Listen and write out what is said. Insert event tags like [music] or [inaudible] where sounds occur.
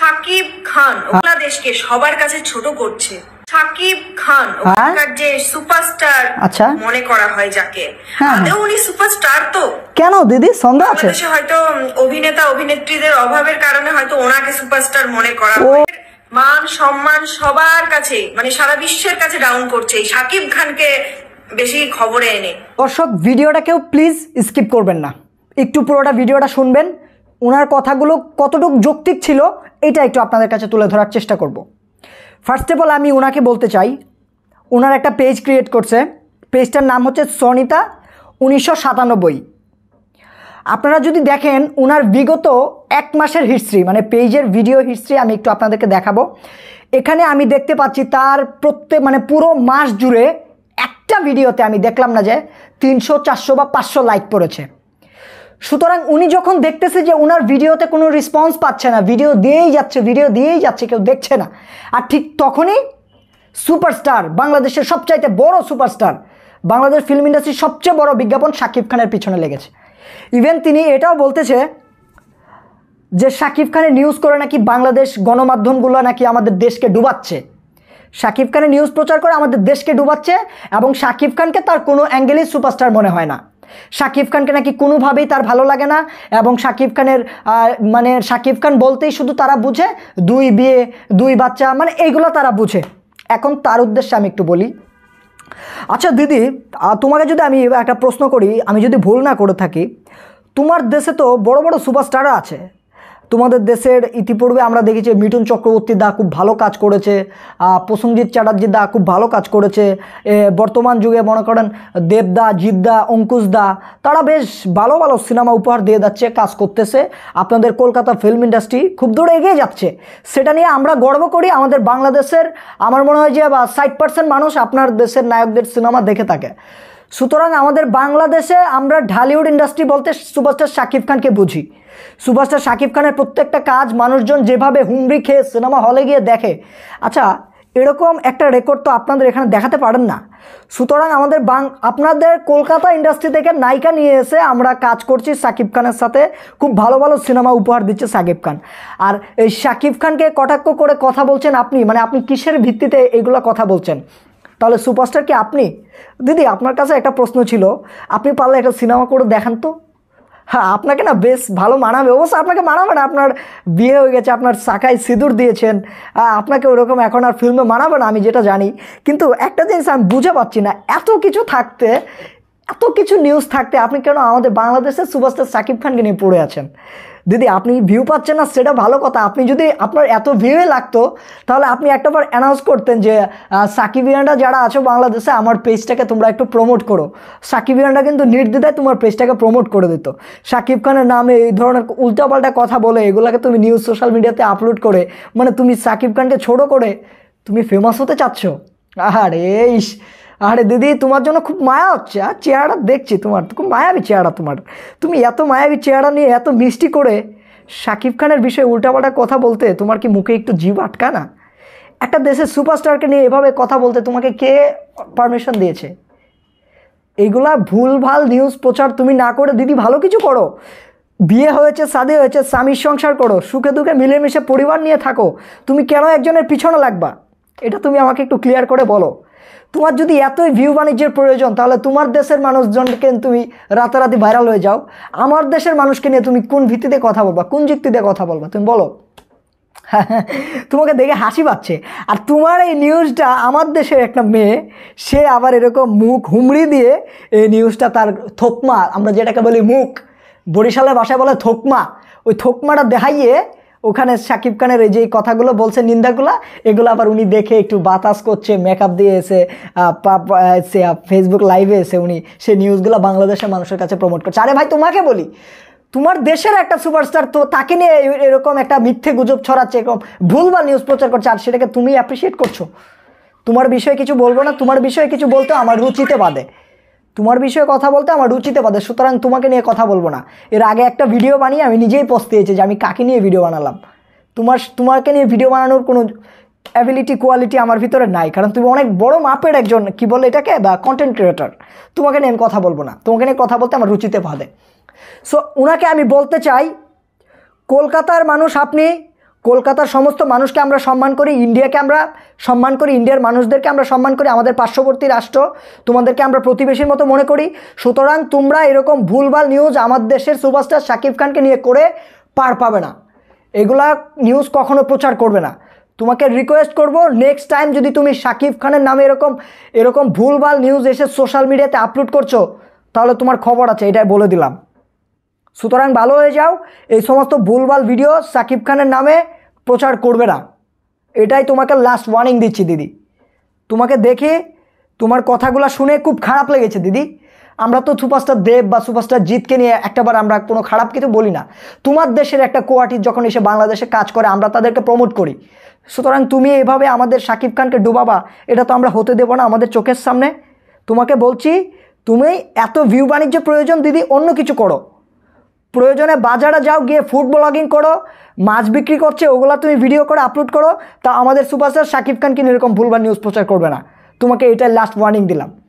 সাকিব খান হ্যাঁ। বাংলাদেশকে সবার কাছে ছোট করছে সাকিব খান হ্যাঁ। ওখানকার যে সুপারস্টার আচ্ছা মনে করা হয় যাকে হ্যাঁ। আদৌ উনি সুপারস্টার তো কেন দিদি সন্দেহ আছে হয়তো অভিনেতা অভিনেত্রীদের অভাবের কারণে হয়তো ওনাকে সুপারস্টার মনে করা হয় মান সম্মান সবার কাছে মানে সারা বিশ্বের কাছে ডাউন করছে এই সাকিব খানকে বেশি খবরে এনে দর্শক ভিডিওটা কেউ প্লিজ স্কিপ করবেন না একটু পুরোটা ভিডিওটা শুনবেন ওনার কথাগুলো কতটুকু যৌক্তিক ছিল এটা একটু আপনাদের কাছে তুলে ধরার চেষ্টা করব ফার্স্ট অফ অল আমি ওনাকে বলতে চাই ওনার একটা পেজ ক্রিয়েট করছে পেজটার নাম হচ্ছে সনিতা উনিশশো সাতানব্বই আপনারা যদি দেখেন ওনার বিগত এক মাসের হিস্ট্রি মানে পেজের ভিডিও হিস্ট্রি আমি একটু আপনাদেরকে দেখাবো এখানে আমি দেখতে পাচ্ছি তার প্রত্যেক মানে পুরো মাস জুড়ে একটা ভিডিওতে আমি দেখলাম না যে তিনশো চারশো বা পাঁচশো লাইক পড়েছে সুতরাং উনি যখন দেখতেছে যে ওনার ভিডিওতে কোনো রেসপন্স পাচ্ছে না ভিডিও দিয়েই যাচ্ছে ভিডিও দিয়েই যাচ্ছে কেউ দেখছে না আর ঠিক তখনই সুপারস্টার বাংলাদেশের সবচাইতে বড় সুপারস্টার বাংলাদেশ ফিল্ম ইন্ডাস্ট্রির সবচেয়ে বড় বিজ্ঞাপন শাকিব খানের পিছনে লেগেছে ইভেন তিনি এটাও বলতেছে যে শাকিব খানের নিউজ করে নাকি বাংলাদেশ গণমাধ্যমগুলো নাকি আমাদের দেশকে ডুবাচ্ছে শাকিব খানের নিউজ প্রচার করে আমাদের দেশকে ডুবাচ্ছে এবং শাকিব খানকে তার কোনো অ্যাঙ্গেলই সুপারস্টার মনে হয় না শাকিব খানকে নাকি কোনোভাবেই তার ভালো লাগে না এবং শাকিব খানের মানে শাকিব খান বলতেই শুধু তারা বুঝে দুই বিয়ে দুই বাচ্চা মানে এইগুলো তারা বুঝে এখন তার উদ্দেশ্যে আমি একটু বলি আচ্ছা দিদি তোমাকে যদি আমি একটা প্রশ্ন করি আমি যদি ভুল না করে থাকি তোমার দেশে তো বড় বড় সুপারস্টাররা আছে তোমাদের দেশের ইতিপূর্বে আমরা দেখেছি মিঠুন চক্রবর্তী দা খুব ভালো কাজ করেছে প্রসঙ্গজিৎ চ্যাটার্জি দা খুব ভালো কাজ করেছে বর্তমান যুগে মনে করেন দেবদা জিদ্দা অঙ্কুশ দা তারা বেশ ভালো ভালো সিনেমা উপহার দিয়ে যাচ্ছে কাজ করতেছে আপনাদের কলকাতা ফিল্ম ইন্ডাস্ট্রি খুব দূরে এগিয়ে যাচ্ছে সেটা নিয়ে আমরা গর্ব করি আমাদের বাংলাদেশের আমার মনে হয় যে ষাট পার্সেন্ট মানুষ আপনার দেশের নায়কদের সিনেমা দেখে থাকে সুতরাং আমাদের বাংলাদেশে আমরা ঢালিউড ইন্ডাস্ট্রি বলতে সুপারস্টার শাকিব খানকে বুঝি সুপারস্টার শাকিব খানের প্রত্যেকটা কাজ মানুষজন যেভাবে হুমড়ি খেয়ে সিনেমা হলে গিয়ে দেখে আচ্ছা এরকম একটা রেকর্ড তো আপনাদের এখানে দেখাতে পারেন না সুতরাং আমাদের বাং আপনাদের কলকাতা ইন্ডাস্ট্রি থেকে নায়িকা নিয়ে এসে আমরা কাজ করছি সাকিব খানের সাথে খুব ভালো ভালো সিনেমা উপহার দিচ্ছে সাকিব খান আর এই সাকিব খানকে কটাক্ষ করে কথা বলছেন আপনি মানে আপনি কিসের ভিত্তিতে এইগুলো কথা বলছেন তাহলে সুপারস্টার কি আপনি দিদি আপনার কাছে একটা প্রশ্ন ছিল আপনি পারলে একটা সিনেমা করে দেখান তো হ্যাঁ আপনাকে না বেশ ভালো মানাবে অবশ্য আপনাকে মানাবে না আপনার বিয়ে হয়ে গেছে আপনার শাখায় সিঁদুর দিয়েছেন আপনাকে ওরকম এখন আর ফিল্মে মানাবে না আমি যেটা জানি কিন্তু একটা জিনিস আমি বুঝে পাচ্ছি না এত কিছু থাকতে এত কিছু নিউজ থাকতে আপনি কেন আমাদের বাংলাদেশের সুপারস্টার সাকিব খানকে নিয়ে পড়ে আছেন দিদি আপনি ভিউ পাচ্ছেন না সেটা ভালো কথা আপনি যদি আপনার এত ভিউয়ে লাগতো তাহলে আপনি একটা বার অ্যানাউন্স করতেন যে সাকিবিয়ানরা যারা আছো বাংলাদেশে আমার পেজটাকে তোমরা একটু প্রমোট করো সাকিবিয়ানরা কিন্তু নির্দ্বিধায় তোমার পেজটাকে প্রমোট করে দিত সাকিব খানের নামে এই ধরনের উল্টাপাল্টা কথা বলে এগুলাকে তুমি নিউজ সোশ্যাল মিডিয়াতে আপলোড করে মানে তুমি সাকিব খানকে ছোটো করে তুমি ফেমাস হতে চাচ্ছ আরে ইস আরে দিদি তোমার জন্য খুব মায়া হচ্ছে আর চেহারা দেখছি তোমার খুব মায়াবী চেহারা তোমার তুমি এত মায়াবী চেহারা নিয়ে এত মিষ্টি করে শাকিব খানের বিষয়ে উল্টাপাল্টা কথা বলতে তোমার কি মুখে একটু জীব আটকা না একটা দেশের সুপারস্টারকে নিয়ে এভাবে কথা বলতে তোমাকে কে পারমিশন দিয়েছে ভুল ভুলভাল নিউজ প্রচার তুমি না করে দিদি ভালো কিছু করো বিয়ে হয়েছে সাদে হয়েছে স্বামীর সংসার করো সুখে দুঃখে মিলেমিশে পরিবার নিয়ে থাকো তুমি কেন একজনের পিছনে লাগবা এটা তুমি আমাকে একটু ক্লিয়ার করে বলো তোমার যদি এতই ভিউ বাণিজ্যের প্রয়োজন তাহলে তোমার দেশের মানুষজনকে তুমি রাতারাতি ভাইরাল হয়ে যাও আমার দেশের মানুষকে নিয়ে তুমি কোন ভিত্তিতে কথা বলবা কোন যুক্তিতে কথা বলবা তুমি বলো [laughs] তোমাকে দেখে হাসি পাচ্ছে আর তোমার এই নিউজটা আমার দেশের একটা মেয়ে সে আবার এরকম মুখ হুমড়ি দিয়ে এই নিউজটা তার থোকমা আমরা যেটাকে বলি মুখ বরিশালের বাসায় বলে থোকমা ওই থোকমাটা দেখাইয়ে ওখানে শাকিব খানের এই যে কথাগুলো বলছে নিন্দাগুলো এগুলো আবার উনি দেখে একটু বাতাস করছে মেকআপ দিয়ে এসে ফেসবুক লাইভে এসে উনি সেই নিউজগুলো বাংলাদেশের মানুষের কাছে প্রমোট করছে আরে ভাই তোমাকে বলি তোমার দেশের একটা সুপারস্টার তো তাকে নিয়ে এরকম একটা মিথ্যে গুজব ছড়াচ্ছে এরকম ভুলবার নিউজ প্রচার করছে আর সেটাকে তুমি অ্যাপ্রিসিয়েট করছো তোমার বিষয়ে কিছু বলবো না তোমার বিষয়ে কিছু বলতে আমার রুচিতে বাদে তোমার বিষয়ে কথা বলতে আমার রুচিতে বাদে সুতরাং তোমাকে নিয়ে কথা বলবো না এর আগে একটা ভিডিও বানিয়ে আমি নিজেই পস্তিয়েছি যে আমি কাকে নিয়ে ভিডিও বানালাম তোমার তোমাকে নিয়ে ভিডিও বানানোর কোনো অ্যাবিলিটি কোয়ালিটি আমার ভিতরে নাই কারণ তুমি অনেক বড় মাপের একজন কি বলে এটাকে বা কন্টেন্ট ক্রিয়েটার তোমাকে নিয়ে আমি কথা বলবো না তোমাকে নিয়ে কথা বলতে আমার রুচিতে বাদে সো ওনাকে আমি বলতে চাই কলকাতার মানুষ আপনি কলকাতার সমস্ত মানুষকে আমরা সম্মান করি ইন্ডিয়াকে আমরা সম্মান করি ইন্ডিয়ার মানুষদেরকে আমরা সম্মান করি আমাদের পার্শ্ববর্তী রাষ্ট্র তোমাদেরকে আমরা প্রতিবেশীর মতো মনে করি সুতরাং তোমরা এরকম ভুলভাল নিউজ আমার দেশের সুপারস্টার শাকিব খানকে নিয়ে করে পার পাবে না এগুলা নিউজ কখনো প্রচার করবে না তোমাকে রিকোয়েস্ট করব নেক্সট টাইম যদি তুমি শাকিব খানের নামে এরকম এরকম ভুলভাল নিউজ এসে সোশ্যাল মিডিয়াতে আপলোড করছো তাহলে তোমার খবর আছে এটাই বলে দিলাম সুতরাং ভালো হয়ে যাও এই সমস্ত ভুলভাল ভিডিও সাকিব খানের নামে প্রচার করবে না এটাই তোমাকে লাস্ট ওয়ার্নিং দিচ্ছি দিদি তোমাকে দেখে তোমার কথাগুলো শুনে খুব খারাপ লেগেছে দিদি আমরা তো সুপারস্টার দেব বা সুপারস্টার জিতকে নিয়ে একটাবার আমরা কোনো খারাপ কিছু বলি না তোমার দেশের একটা কোয়ার্টির যখন এসে বাংলাদেশে কাজ করে আমরা তাদেরকে প্রমোট করি সুতরাং তুমি এভাবে আমাদের শাকিব খানকে ডুবাবা এটা তো আমরা হতে দেবো না আমাদের চোখের সামনে তোমাকে বলছি তুমি এত ভিউ বাণিজ্য প্রয়োজন দিদি অন্য কিছু করো প্রয়োজনে বাজারে যাও গিয়ে ফুড ব্লগিং করো মাছ বিক্রি করছে ওগুলো তুমি ভিডিও করে আপলোড করো তা আমাদের সুপারস্টার শাকিব খান কিন্তু এরকম ভুলবার নিউজ প্রচার করবে না তোমাকে এটাই লাস্ট ওয়ার্নিং দিলাম